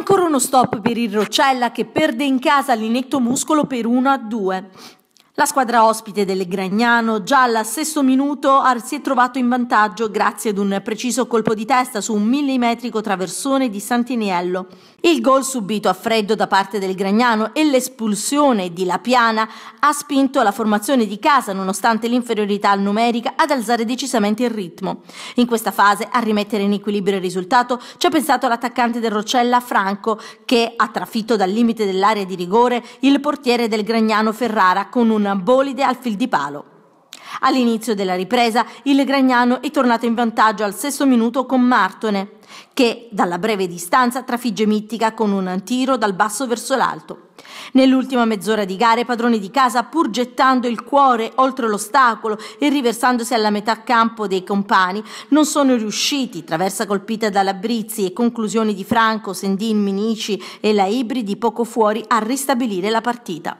Ancora uno stop per il Rocella che perde in casa l'inetto muscolo per 1 a 2. La squadra ospite del Gragnano già al sesto minuto si è trovato in vantaggio grazie ad un preciso colpo di testa su un millimetrico traversone di Santiniello. Il gol subito a freddo da parte del Gragnano e l'espulsione di La Piana ha spinto la formazione di casa, nonostante l'inferiorità numerica, ad alzare decisamente il ritmo. In questa fase, a rimettere in equilibrio il risultato, ci ha pensato l'attaccante del Rocella Franco, che ha trafitto dal limite dell'area di rigore il portiere del Gragnano Ferrara con un una bolide al fil di palo. All'inizio della ripresa il Gragnano è tornato in vantaggio al sesto minuto con Martone, che dalla breve distanza trafigge Mittica con un tiro dal basso verso l'alto. Nell'ultima mezz'ora di gara i padroni di casa, pur gettando il cuore oltre l'ostacolo e riversandosi alla metà campo dei compani, non sono riusciti, traversa colpita da Labrizzi e conclusioni di Franco, Sendin, Minici e la Ibridi poco fuori, a ristabilire la partita.